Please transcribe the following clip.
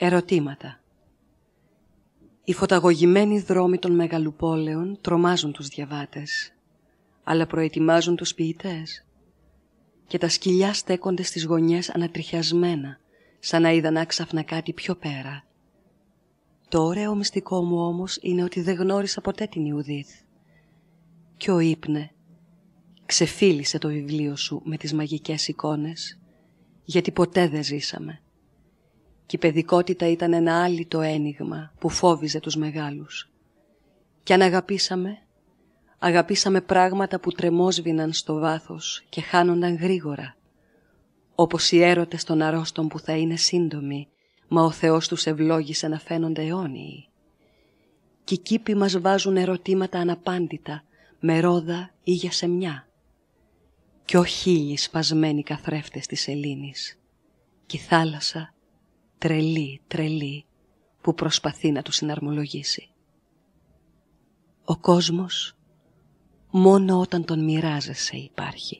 Ερωτήματα Οι φωταγωγημένοι δρόμοι των πόλεων τρομάζουν τους διαβάτες, αλλά προετοιμάζουν τους ποιητές. και τα σκυλιά στέκονται στις γωνιές ανατριχιασμένα, σαν να είδαν άξαφνα κάτι πιο πέρα. Το ωραίο μυστικό μου όμως είναι ότι δεν γνώρισα ποτέ την Ιουδίθ. Και ο ύπνε Ξεφίλησε το βιβλίο σου με τις μαγικές εικόνες, γιατί ποτέ δεν ζήσαμε και η παιδικότητα ήταν ένα το ένιγμα που φόβιζε τους μεγάλους. Και αν αγαπήσαμε, αγαπήσαμε πράγματα που τρεμόσβηναν στο βάθος και χάνονταν γρήγορα, όπως οι έρωτες των αρρώστων που θα είναι σύντομοι, μα ο Θεός τους ευλόγησε να φαίνονται αιώνιοι. Κι οι κήποι μας βάζουν ερωτήματα αναπάντητα, με ρόδα ή για σεμιά. Κι ο χίλιοι σπασμένοι καθρέφτες της Ελλήνης, κι η θάλασσα τρελή, τρελή, που προσπαθεί να του συναρμολογήσει. Ο κόσμος μόνο όταν τον μοιράζεσαι υπάρχει.